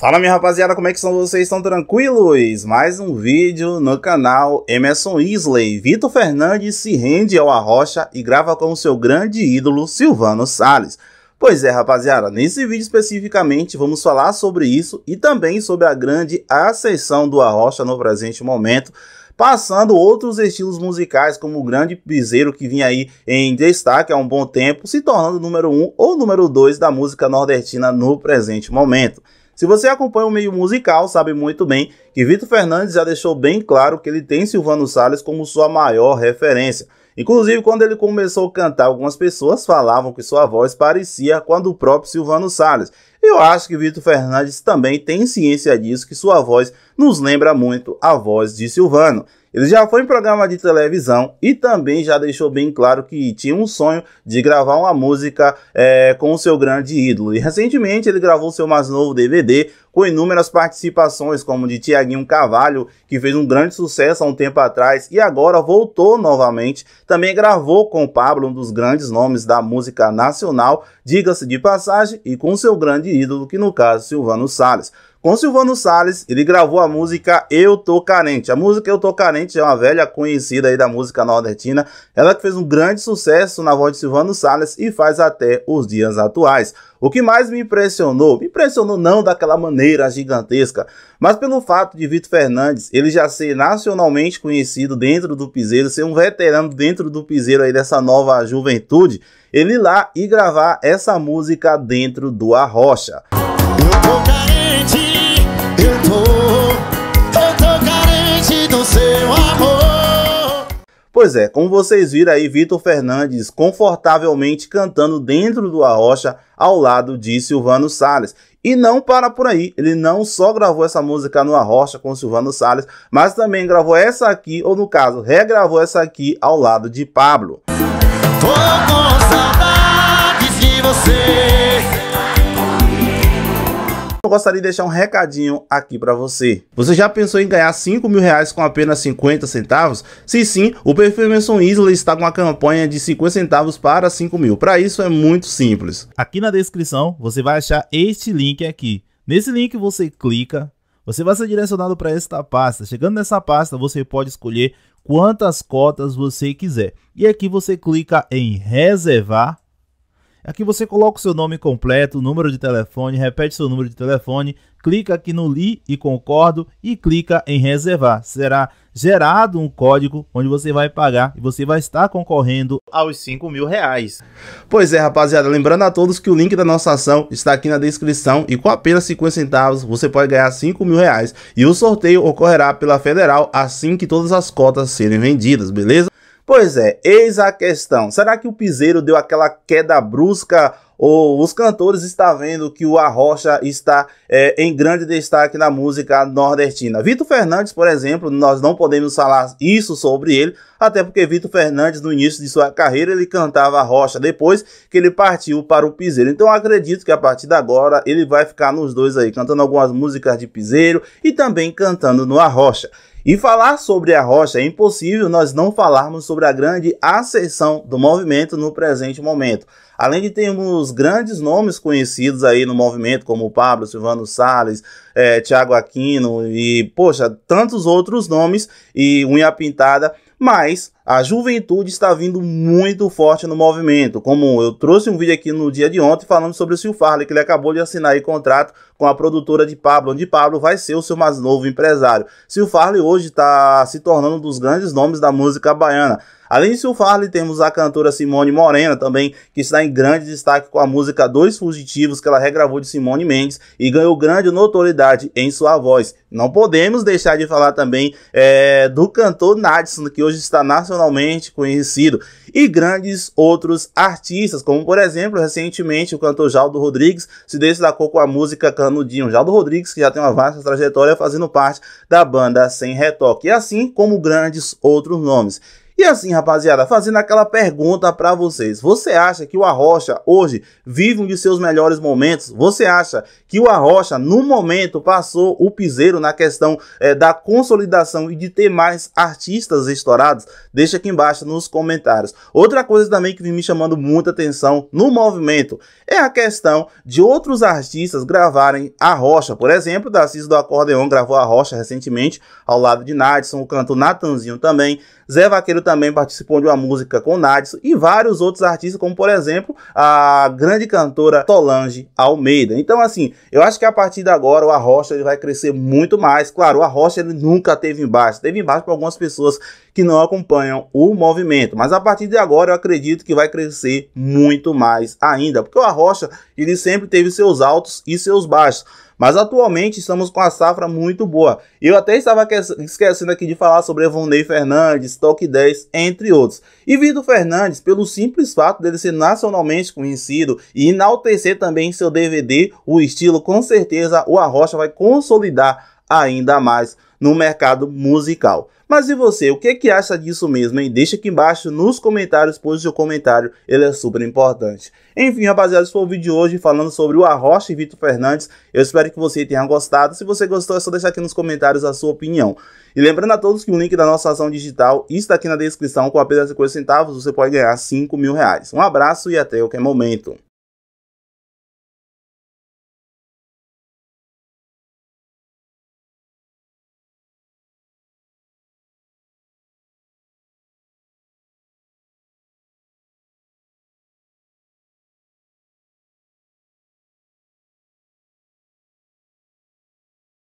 Fala minha rapaziada, como é que são vocês? Estão tranquilos? Mais um vídeo no canal Emerson Isley. Vitor Fernandes se rende ao Arrocha e grava com seu grande ídolo Silvano Salles. Pois é, rapaziada, nesse vídeo especificamente vamos falar sobre isso e também sobre a grande ascensão do Arrocha no presente momento, passando outros estilos musicais, como o grande piseiro que vinha aí em destaque há um bom tempo, se tornando número 1 um ou número 2 da música nordestina no presente momento. Se você acompanha o meio musical, sabe muito bem que Vitor Fernandes já deixou bem claro que ele tem Silvano Salles como sua maior referência. Inclusive, quando ele começou a cantar, algumas pessoas falavam que sua voz parecia com a do próprio Silvano Salles. Eu acho que Vitor Fernandes também tem ciência disso, que sua voz nos lembra muito a voz de Silvano. Ele já foi em programa de televisão e também já deixou bem claro que tinha um sonho de gravar uma música é, com o seu grande ídolo. E recentemente ele gravou seu mais novo DVD com inúmeras participações, como de Tiaguinho Cavalho, que fez um grande sucesso há um tempo atrás e agora voltou novamente. Também gravou com Pablo, um dos grandes nomes da música nacional, diga-se de passagem, e com seu grande ídolo, que no caso Silvano Salles. Com Silvano Salles, ele gravou a música Eu Tô Carente. A música Eu Tô Carente é uma velha conhecida aí da música nordestina, ela que fez um grande sucesso na voz de Silvano Salles e faz até os dias atuais. O que mais me impressionou, me impressionou não daquela maneira gigantesca, mas pelo fato de Vitor Fernandes, ele já ser nacionalmente conhecido dentro do piseiro, ser um veterano dentro do piseiro aí dessa nova juventude, ele ir lá e gravar essa música dentro do Arrocha. Pois é, como vocês viram aí, Vitor Fernandes confortavelmente cantando dentro do Arrocha ao lado de Silvano Salles. E não para por aí, ele não só gravou essa música no Arrocha com Silvano Salles, mas também gravou essa aqui, ou no caso, regravou essa aqui ao lado de Pablo. Tô com saudades de você eu gostaria de deixar um recadinho aqui para você. Você já pensou em ganhar 5 mil reais com apenas 50 centavos? Se sim, o perfil Emerson Isla está com uma campanha de 50 centavos para 5 mil. Para isso é muito simples. Aqui na descrição você vai achar este link aqui. Nesse link você clica, você vai ser direcionado para esta pasta. Chegando nessa pasta você pode escolher quantas cotas você quiser. E aqui você clica em reservar Aqui você coloca o seu nome completo, número de telefone, repete seu número de telefone, clica aqui no Li e Concordo e clica em Reservar. Será gerado um código onde você vai pagar e você vai estar concorrendo aos 5 mil reais. Pois é, rapaziada, lembrando a todos que o link da nossa ação está aqui na descrição e com apenas 50 centavos você pode ganhar 5 mil reais e o sorteio ocorrerá pela Federal assim que todas as cotas serem vendidas, beleza? Pois é, eis a questão. Será que o Piseiro deu aquela queda brusca ou os cantores estão vendo que o Arrocha está é, em grande destaque na música nordestina? Vitor Fernandes, por exemplo, nós não podemos falar isso sobre ele, até porque Vitor Fernandes, no início de sua carreira, ele cantava Arrocha depois que ele partiu para o Piseiro. Então acredito que a partir de agora ele vai ficar nos dois aí, cantando algumas músicas de Piseiro e também cantando no Arrocha. E falar sobre a rocha é impossível nós não falarmos sobre a grande ascensão do movimento no presente momento. Além de termos grandes nomes conhecidos aí no movimento, como Pablo, Silvano Salles, é, Tiago Aquino e, poxa, tantos outros nomes e unha pintada, mas a juventude está vindo muito forte no movimento. Como eu trouxe um vídeo aqui no dia de ontem falando sobre o Sil Farley, que ele acabou de assinar aí contrato com a produtora de Pablo, onde Pablo vai ser o seu mais novo empresário. Sil Farley hoje está se tornando um dos grandes nomes da música baiana. Além de Sil Farley, temos a cantora Simone Morena também, que está em grande destaque com a música Dois Fugitivos, que ela regravou de Simone Mendes e ganhou grande notoriedade em sua voz. Não podemos deixar de falar também é, do cantor Nadson, que hoje está nacional nacionalmente conhecido, e grandes outros artistas, como por exemplo, recentemente o cantor Jaldo Rodrigues se destacou com a música Canudinho. Jaldo Rodrigues, que já tem uma vasta trajetória fazendo parte da banda Sem Retoque, assim como grandes outros nomes. E assim, rapaziada, fazendo aquela pergunta para vocês. Você acha que o Arrocha hoje vive um de seus melhores momentos? Você acha que o Arrocha, no momento, passou o piseiro na questão é, da consolidação e de ter mais artistas estourados? Deixa aqui embaixo nos comentários. Outra coisa também que vem me chamando muita atenção no movimento é a questão de outros artistas gravarem a Rocha. Por exemplo, Darciso do Acordeon gravou a Rocha recentemente ao lado de Nadson, o canto Natanzinho também. Zé Vaqueiro também participou de uma música com Nadis e vários outros artistas, como por exemplo a grande cantora Tolange Almeida. Então, assim, eu acho que a partir de agora o Arrocha ele vai crescer muito mais. Claro, o Arrocha ele nunca teve embaixo, teve embaixo para algumas pessoas que não acompanham o movimento, mas a partir de agora eu acredito que vai crescer muito mais ainda, porque o Arrocha ele sempre teve seus altos e seus baixos. Mas atualmente estamos com a safra muito boa. Eu até estava esquecendo aqui de falar sobre Evonei Fernandes, Toque 10, entre outros. E Vitor Fernandes, pelo simples fato dele ser nacionalmente conhecido e enaltecer também seu DVD o estilo, com certeza o Arrocha vai consolidar ainda mais no mercado musical. Mas e você, o que, é que acha disso mesmo, hein? Deixa aqui embaixo nos comentários, pois o seu comentário ele é super importante. Enfim, rapaziada, esse foi o vídeo de hoje falando sobre o Arrocha e Vitor Fernandes. Eu espero que você tenha gostado. Se você gostou, é só deixar aqui nos comentários a sua opinião. E lembrando a todos que o link da nossa ação digital está aqui na descrição. Com apenas 50 centavos, você pode ganhar 5 mil reais. Um abraço e até qualquer momento.